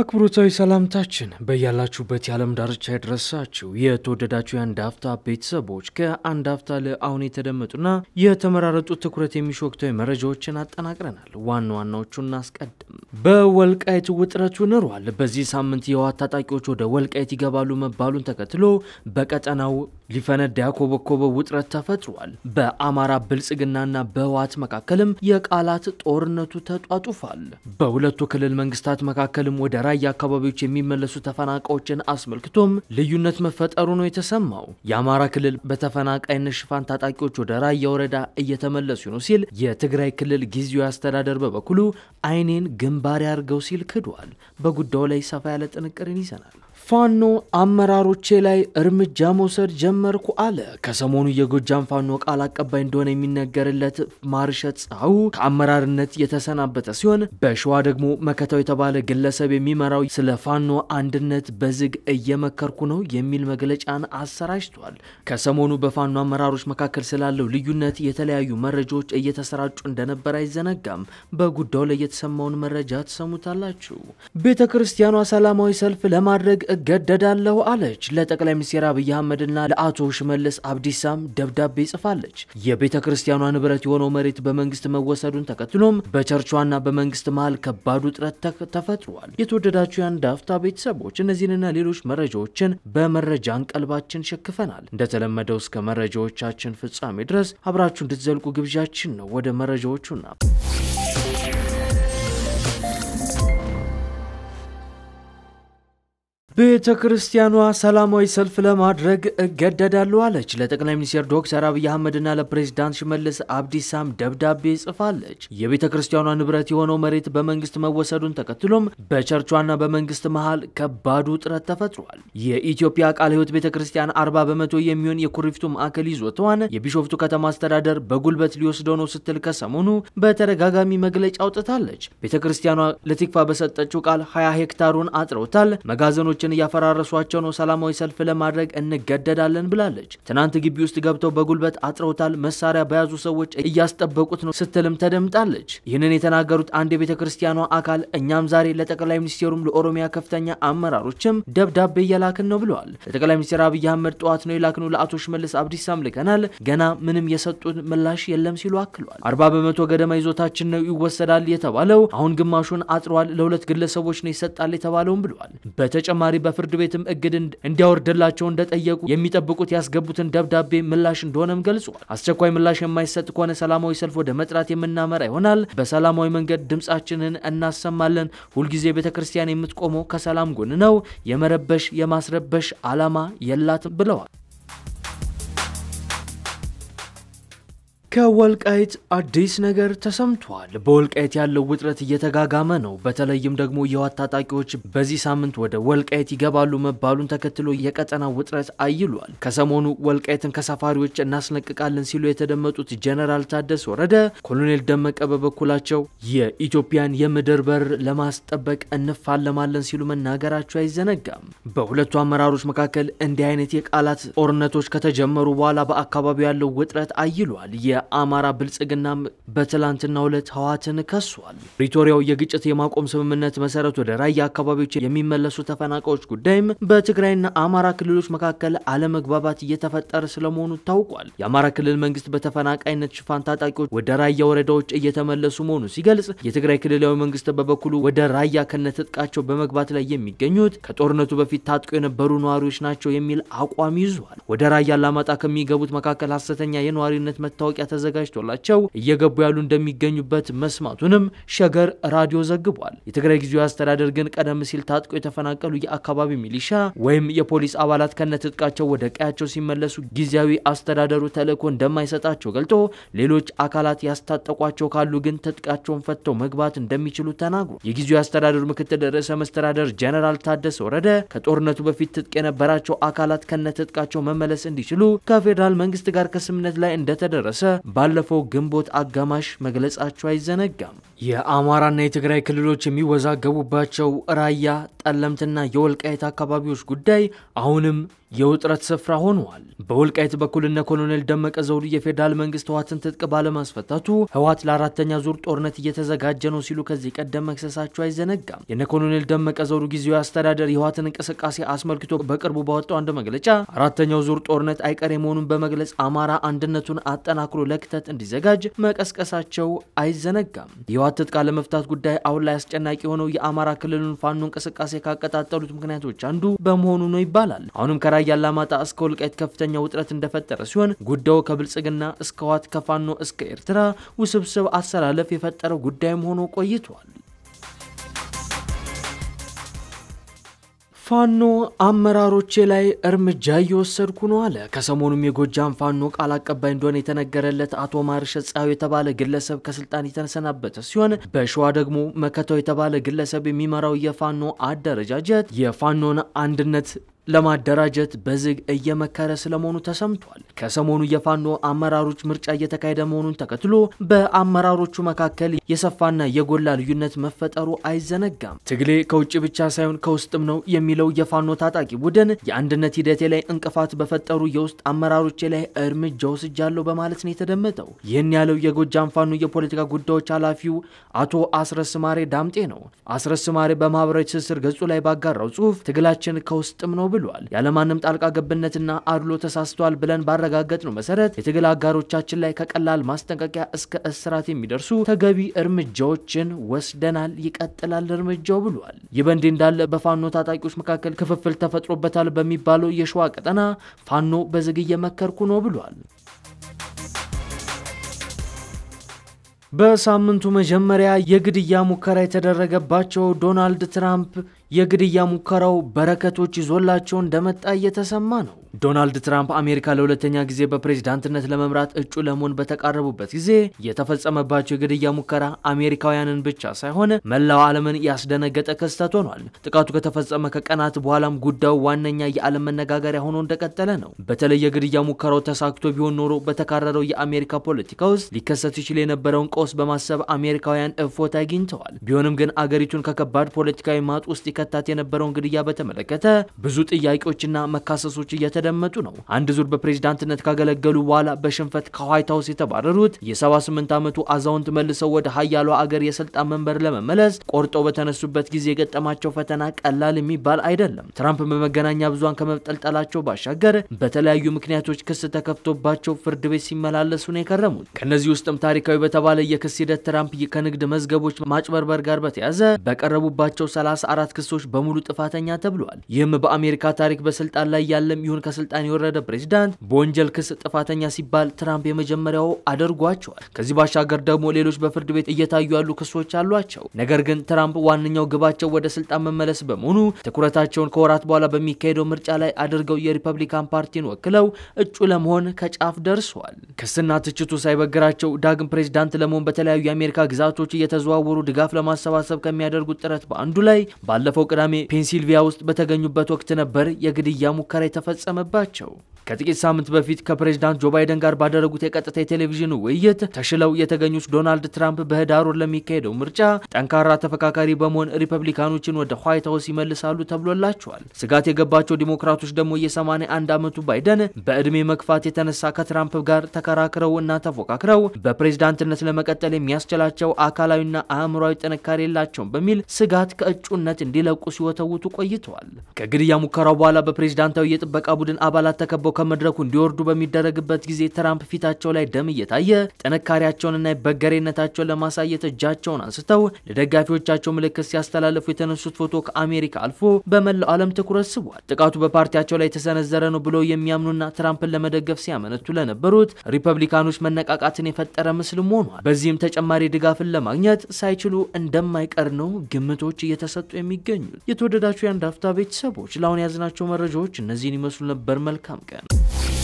አክብሮታዊ ሰላምታችን በያላችሁበት የዓለም ዳርቻ የደረሳችሁ የተወደዳችሁ የአንድ አፍታ ቤተሰቦች ከአንድ አፍታ ለአሁን የተደመጡና የተመራረጡ ትኩረት የሚሹ ወቅታዊ መረጃዎችን አጠናቅረናል። ዋና ዋናዎቹን እናስቀድም። በወልቃይት ውጥረቱ ንሯል። በዚህ ሳምንት የህወሓት ታጣቂዎች ወደ ወልቃይት ይገባሉ መባሉን ተከትሎ በቀጠናው ሊፈነዳ ያኮበኮበው ውጥረት ተፈጥሯል። በአማራ ብልጽግናና በህወሓት መካከልም የቃላት ጦርነቱ ተጧጡፋል። በሁለቱ ክልል መንግስታት መካከልም ወደ ራያ አካባቢዎች የሚመለሱ ተፈናቃዮችን አስመልክቶም ልዩነት መፈጠሩ ነው የተሰማው። የአማራ ክልል በተፈናቃይነት ሽፋን ታጣቂዎች ወደ ራያ ወረዳ እየተመለሱ ነው ሲል፣ የትግራይ ክልል ጊዜያዊ አስተዳደር በበኩሉ አይኔን ግንባር ያርገው ሲል ክዷል። በጉዳዩ ላይ ሰፋ ያለ ጥንቅርን ይዘናል። ፋኖ አመራሮቼ ላይ እርምጃ መውሰድ ጀመርኩ አለ። ከሰሞኑ የጎጃም ፋኖ ቃል አቀባይ እንደሆነ የሚነገርለት ማርሸት ጸሐዩ ከአመራርነት የተሰናበተ ሲሆን በሸዋ ደግሞ መከታው የተባለ ግለሰብ የሚመራው ስለ ፋኖ አንድነት በዝግ እየመከርኩ ነው የሚል መግለጫን አሰራጭቷል። ከሰሞኑ በፋኖ አመራሮች መካከል ስላለው ልዩነት የተለያዩ መረጃዎች እየተሰራጩ እንደነበር አይዘነጋም። በጉዳዩ ላይ የተሰማውን መረጃ ትሰሙታላችሁ። ቤተ ክርስቲያኗ ሰላማዊ ሰልፍ ለማድረግ እገደዳለሁ አለች። ለጠቅላይ ሚኒስትር አብይ አህመድና ለአቶ ሽመልስ አብዲሳም ደብዳቤ ጽፋለች። የቤተ ክርስቲያኗ ንብረት የሆነው መሬት በመንግስት መወሰዱን ተከትሎም በቸርቿና በመንግስት መሀል ከባድ ውጥረት ተፈጥሯል። የተወደዳችሁ የአንድ አፍታ ቤተሰቦች እነዚህንና ሌሎች መረጃዎችን በመረጃ እንቀልባችን ሸክፈናል። እንደተለመደው እስከ መረጃዎቻችን ፍጻሜ ድረስ አብራችሁ እንድትዘልቁ ግብዣችን ነው። ወደ መረጃዎቹ ና ቤተ ክርስቲያኗ ሰላማዊ ሰልፍ ለማድረግ እገደዳሉ አለች። ለጠቅላይ ሚኒስትር ዶክተር አብይ አህመድና ለፕሬዚዳንት ሽመልስ አብዲሳም ደብዳቤ ጽፋለች። የቤተ ክርስቲያኗ ንብረት የሆነው መሬት በመንግስት መወሰዱን ተከትሎም በቸርቿና በመንግስት መሃል ከባዱ ውጥረት ተፈጥሯል። የኢትዮጵያ ቃለ ሕይወት ቤተ ክርስቲያን 40 በመቶ የሚሆን የኩሪፍቱ ማዕከል ይዞታዋን የቢሾፍቱ ከተማ አስተዳደር በጉልበት ሊወስደው ነው ስትል ከሰሞኑ በተደጋጋሚ መግለጫ አውጥታለች። ቤተ ክርስቲያኗ ለቲክፋ በሰጠችው ቃል 20 ሄክታሩን አጥረውታል፣ መጋዘኖች ቤቶችን እያፈራረሷቸው ነው፣ ሰላማዊ ሰልፍ ለማድረግ እንገደዳለን ብላለች። ትናንት ግቢ ውስጥ ገብተው በጉልበት አጥረውታል፣ መሳሪያ በያዙ ሰዎች እያስጠበቁት ነው ስትልም ተደምጣለች። ይህንን የተናገሩት አንድ የቤተ ክርስቲያኗ አካል እኛም ዛሬ ለጠቅላይ ሚኒስቴሩም ለኦሮሚያ ከፍተኛ አመራሮችም ደብዳቤ እየላክን ነው ብለዋል። ለጠቅላይ ሚኒስትር አብይ አህመድ ጠዋት ነው የላክኑ ለአቶ ሽመልስ አብዲሳም ልከናል፣ ገና ምንም የሰጡን ምላሽ የለም ሲሉ አክሏል። አርባ በመቶ ገደማ ይዞታችን ነው ይወሰዳል የተባለው አሁን ግማሹን አጥሯል፣ ለሁለት ግለሰቦች ነው ይሰጣል የተባለውም ብለዋል። በተጨማሪ በተጨማሪ በፍርድ ቤትም እግድ እንዲያወርድላቸው እንደጠየቁ የሚጠብቁት ያስገቡትን ደብዳቤ ምላሽ እንደሆነም ገልጿል። አስቸኳይ ምላሽ የማይሰጥ ከሆነ ሰላማዊ ሰልፍ ወደ መጥራት የምናመራ ይሆናል። በሰላማዊ መንገድ ድምጻችንን እናሰማለን። ሁልጊዜ ቤተ ክርስቲያን የምትቆመው ከሰላም ጎን ነው። የመረበሽ የማስረበሽ ዓላማ የላትም ብለዋል። ከወልቃይት አዲስ ነገር ተሰምቷል። በወልቃይት ያለው ውጥረት እየተጋጋመ ነው። በተለይም ደግሞ የህወሓት ታጣቂዎች በዚህ ሳምንት ወደ ወልቃይት ይገባሉ መባሉን ተከትሎ የቀጠና ውጥረት አይሏል። ከሰሞኑ ወልቃይትን ከሳፋሪዎች እናስለቅቃለን ሲሉ የተደመጡት ጀነራል ታደሰ ወረደ፣ ኮሎኔል ደመቀ በበኩላቸው የኢትዮጵያን የምድር በር ለማስጠበቅ እንፋለማለን ሲሉ መናገራቸው አይዘነጋም። በሁለቱ አመራሮች መካከል እንዲህ አይነት የቃላት ጦርነቶች ከተጀመሩ በኋላ በአካባቢው ያለው ውጥረት አይሏል። የአማራ ብልጽግናም በትላንትና ሁለት ህወሓትን ከሷል። ፕሪቶሪያው የግጭት የማቆም ስምምነት መሰረት ወደ ራያ አካባቢዎች የሚመለሱ ተፈናቃዮች ጉዳይም በትግራይና አማራ ክልሎች መካከል አለመግባባት እየተፈጠረ ስለመሆኑ ታውቋል። የአማራ ክልል መንግስት በተፈናቃይነት ሽፋን ታጣቂዎች ወደ ራያ ወረዳዎች እየተመለሱ መሆኑ ሲገልጽ፣ የትግራይ ክልላዊ መንግስት በበኩሉ ወደ ራያ ከነትጥቃቸው በመግባት ላይ የሚገኙት ከጦርነቱ በፊት ታጥቆ የነበሩ ነዋሪዎች ናቸው የሚል አቋም ይዟል። ወደ ራያ አላማጣ ከሚገቡት መካከል ሀሰተኛ የነዋሪነት መታወቂያ ተዘጋጅቶላቸው እየገቡ ያሉ እንደሚገኙበት መስማቱንም ሸገር ራዲዮ ዘግቧል። የትግራይ ጊዜያዊ አስተዳደር ግን ቀደም ሲል ታጥቆ የተፈናቀሉ የአካባቢ ሚሊሻ ወይም የፖሊስ አባላት ከነትጥቃቸው ወደ ቀያቸው ሲመለሱ ጊዜያዊ አስተዳደሩ ተልእኮ እንደማይሰጣቸው ገልጦ ሌሎች አካላት ያስታጠቋቸው ካሉ ግን ትጥቃቸውን ፈተው መግባት እንደሚችሉ ተናግሯል። የጊዜያዊ አስተዳደሩ ምክትል ርዕሰ መስተዳደር ጀነራል ታደሰ ወረደ ከጦርነቱ በፊት ትጥቅ የነበራቸው አካላት ከነትጥቃቸው መመለስ እንዲችሉ ከፌዴራል መንግስት ጋር ከስምነት ላይ እንደተደረሰ ባለፈው ግንቦት አጋማሽ መግለጻቸው አይዘነጋም። የአማራና የትግራይ ክልሎች የሚወዛገቡባቸው ራያ፣ ጠለምትና የወልቃይት አካባቢዎች ጉዳይ አሁንም የውጥረት ስፍራ ሆኗል። በወልቃይት በኩል እነ ኮሎኔል ደመቀ ዘውዱ የፌዴራል መንግስት ህወሓትን ትጥቅ ባለማስፈታቱ ህወሓት ለአራተኛ ዙር ጦርነት እየተዘጋጀ ነው ሲሉ ከዚህ ቀደም መክሰሳቸው አይዘነጋም። የነ ኮሎኔል ደመቀ ዘውዱ ጊዜያዊ አስተዳደር የህወሓትን እንቅስቃሴ አስመልክቶ በቅርቡ ባወጣው አንድ መግለጫ አራተኛው ዙር ጦርነት አይቀሬ መሆኑን በመግለጽ አማራ አንድነቱን አጠናክሮ ለክተት እንዲዘጋጅ መቀስቀሳቸው አይዘነጋም። በትጥቃ ለመፍታት ጉዳይ አሁን ላይ አስጨናቂ የሆነው የአማራ ክልሉን ፋኖ እንቅስቃሴ ካቀጣጠሉት ምክንያቶች አንዱ በመሆኑ ነው ይባላል። አሁንም ከራያ አላማጣ እስከ ወልቃይት ከፍተኛ ውጥረት እንደፈጠረ ሲሆን ጉዳዩ ከብልጽግና እስከ ህወሓት ከፋኖ እስከ ኤርትራ ውስብስብ አሰላለፍ የፈጠረው ጉዳይም ሆኖ ቆይቷል። ፋኖ አመራሮቼ ላይ እርምጃ እየወሰድኩ ነው አለ። ከሰሞኑም የጎጃም ፋኖ ቃል አቀባይ እንደሆነ የተነገረለት አቶ ማርሸ ጸሐዩ የተባለ ግለሰብ ከስልጣን የተሰናበተ ሲሆን በሸዋ ደግሞ መከተው የተባለ ግለሰብ የሚመራው የፋኖ አደረጃጀት የፋኖን አንድነት ለማደራጀት በዝግ እየመከረ ስለመሆኑ ተሰምቷል። ከሰሞኑ የፋኖ አመራሮች ምርጫ እየተካሄደ መሆኑን ተከትሎ በአመራሮቹ መካከል የሰፋና የጎላ ልዩነት መፈጠሩ አይዘነጋም። ትግሌ ከውጭ ብቻ ሳይሆን ከውስጥም ነው የሚለው የፋኖ ታጣቂ ቡድን የአንድነት ሂደቴ ላይ እንቅፋት በፈጠሩ የውስጥ አመራሮቼ ላይ እርምጃ ወስጃለሁ በማለት ነው የተደመጠው። ይህን ያለው የጎጃም ፋኖ የፖለቲካ ጉዳዮች ኃላፊው አቶ አስረስ ዳምጤ ነው። አስረስማሬ በማህበራዊ ትስስር ገጹ ላይ ባጋራው ጽሁፍ ትግላችን ከውስጥም ነው ብሎ ብሏል። ያለማንም ጣልቃ ገብነትና አድሎ ተሳስቷል ብለን ባረጋገጥ ነው መሰረት የትግል አጋሮቻችን ላይ ከቀላል ማስጠንቀቂያ እስከ እስራት የሚደርሱ ተገቢ እርምጃዎችን ወስደናል፣ ይቀጥላል እርምጃው ብሏል። ይህ በእንዲህ እንዳለ በፋኖ ታጣቂዎች መካከል ክፍፍል ተፈጥሮበታል በሚባለው የሸዋ ቀጠና ፋኖ በዝግየ መከርኩ ነው ብሏል። በሳምንቱ መጀመሪያ የግድያ ሙከራ የተደረገባቸው ዶናልድ ትራምፕ የግድያ ሙከራው በረከቶች ይዞላቸው እንደመጣ እየተሰማ ነው። ዶናልድ ትራምፕ አሜሪካ ለሁለተኛ ጊዜ በፕሬዝዳንትነት ለመምራት እጩ ለመሆን በተቃረቡበት ጊዜ የተፈጸመባቸው የግድያ ሙከራ አሜሪካውያንን ብቻ ሳይሆን መላው ዓለምን ያስደነገጠ ክስተት ሆኗል። ጥቃቱ ከተፈጸመ ከቀናት በኋላም ጉዳዩ ዋነኛ የዓለም መነጋገሪያ ሆኖ እንደቀጠለ ነው። በተለይ የግድያ ሙከራው ተሳክቶ ቢሆን ኖሮ በተካረረው የአሜሪካ ፖለቲካ ውስጥ ሊከሰት ይችል የነበረውን ቀውስ በማሰብ አሜሪካውያን እፎታ አግኝተዋል። ቢሆንም ግን አገሪቱን ከከባድ ፖለቲካዊ ማጥ ውስጥ ይከታት የነበረውን ግድያ በተመለከተ ብዙ ጥያቄዎችና መካሰሶች እየተ እየተደመጡ ነው። አንድ ዙር በፕሬዝዳንትነት ካገለገሉ በኋላ በሽንፈት ከዋይት ሀውስ የተባረሩት የ78 ዓመቱ አዛውንት መልሰው ወደ ሀያሏ አገር የስልጣን መንበር ለመመለስ ቆርጠው በተነሱበት ጊዜ የገጠማቸው ፈተና ቀላል የሚባል አይደለም። ትራምፕ በመገናኛ ብዙሃን ከመብጠልጠላቸው ባሻገር በተለያዩ ምክንያቶች ክስ ተከፍቶባቸው ፍርድ ቤት ሲመላለሱ ነው የከረሙት። ከእነዚህ ውስጥም ታሪካዊ በተባለ የክስ ሂደት ትራምፕ ከንግድ መዝገቦች ማጭበርበር ጋር በተያዘ በቀረቡባቸው 34 ክሶች በሙሉ ጥፋተኛ ተብሏል። ይህም በአሜሪካ ታሪክ በስልጣን ላይ ያለም ይሁን ከስልጣን የወረደ ፕሬዚዳንት በወንጀል ክስ ጥፋተኛ ሲባል ትራምፕ የመጀመሪያው አድርጓቸዋል። ከዚህ ባሻገር ደግሞ ሌሎች በፍርድ ቤት እየታዩ ያሉ ክሶች አሏቸው። ነገር ግን ትራምፕ ዋነኛው ግባቸው ወደ ስልጣን መመለስ በመሆኑ ትኩረታቸውን ከወራት በኋላ በሚካሄደው ምርጫ ላይ አድርገው የሪፐብሊካን ፓርቲን ወክለው እጩ ለመሆን ከጫፍ ደርሰዋል። ክስና ትችቱ ሳይበግራቸው ዳግም ፕሬዚዳንት ለመሆን በተለያዩ የአሜሪካ ግዛቶች እየተዘዋወሩ ድጋፍ ለማሰባሰብ ከሚያደርጉት ጥረት በአንዱ ላይ ባለፈው ቅዳሜ ፔንሲልቪያ ውስጥ በተገኙበት ወቅት ነበር የግድያ ሙከራ የተፈጸመ Butchell. ከጥቂት ሳምንት በፊት ከፕሬዚዳንት ጆ ባይደን ጋር ባደረጉት የቀጥታ የቴሌቪዥን ውይይት ተሽለው የተገኙት ዶናልድ ትራምፕ በህዳር ወር ለሚካሄደው ምርጫ ጠንካራ ተፈካካሪ በመሆን ሪፐብሊካኖችን ወደ ዋይት ሀውስ ይመልሳሉ ተብሎላቸዋል። ስጋት የገባቸው ዲሞክራቶች ደግሞ የ81 ዓመቱ ባይደን በዕድሜ መግፋት የተነሳ ከትራምፕ ጋር ተከራክረው እና ተፎካክረው በፕሬዝዳንትነት ለመቀጠል የሚያስችላቸው አካላዊና አእምሯዊ ጥንካሬ የላቸውም በሚል ስጋት ከእጩነት እንዲለቁ ሲወተውቱ ቆይተዋል። ከግድያ ሙከራው በኋላ በፕሬዝዳንታዊ የጥበቃ ቡድን አባላት ተከበው ከመድረኩ እንዲወርዱ በሚደረግበት ጊዜ ትራምፕ ፊታቸው ላይ ደም እየታየ ጥንካሬያቸውንና በገሬነታቸውን ለማሳየት እጃቸውን አንስተው ለደጋፊዎቻቸው ምልክት ሲያስተላልፉ የተነሱት ፎቶ ከአሜሪካ አልፎ በመላው ዓለም ትኩረት ስቧል። ጥቃቱ በፓርቲያቸው ላይ የተሰነዘረ ነው ብለው የሚያምኑና ትራምፕን ለመደገፍ ሲያመነቱ ለነበሩት ሪፐብሊካኖች መነቃቃትን የፈጠረ ምስልም ሆኗል። በዚህም ተጨማሪ ድጋፍን ለማግኘት ሳይችሉ እንደማይቀር ነው ግምቶች እየተሰጡ የሚገኙት። የተወደዳቸው የአንድ አፍታ ቤተሰቦች ለአሁን የያዝናቸው መረጃዎች እነዚህን ይመስሉ ነበር። መልካም ቀን again.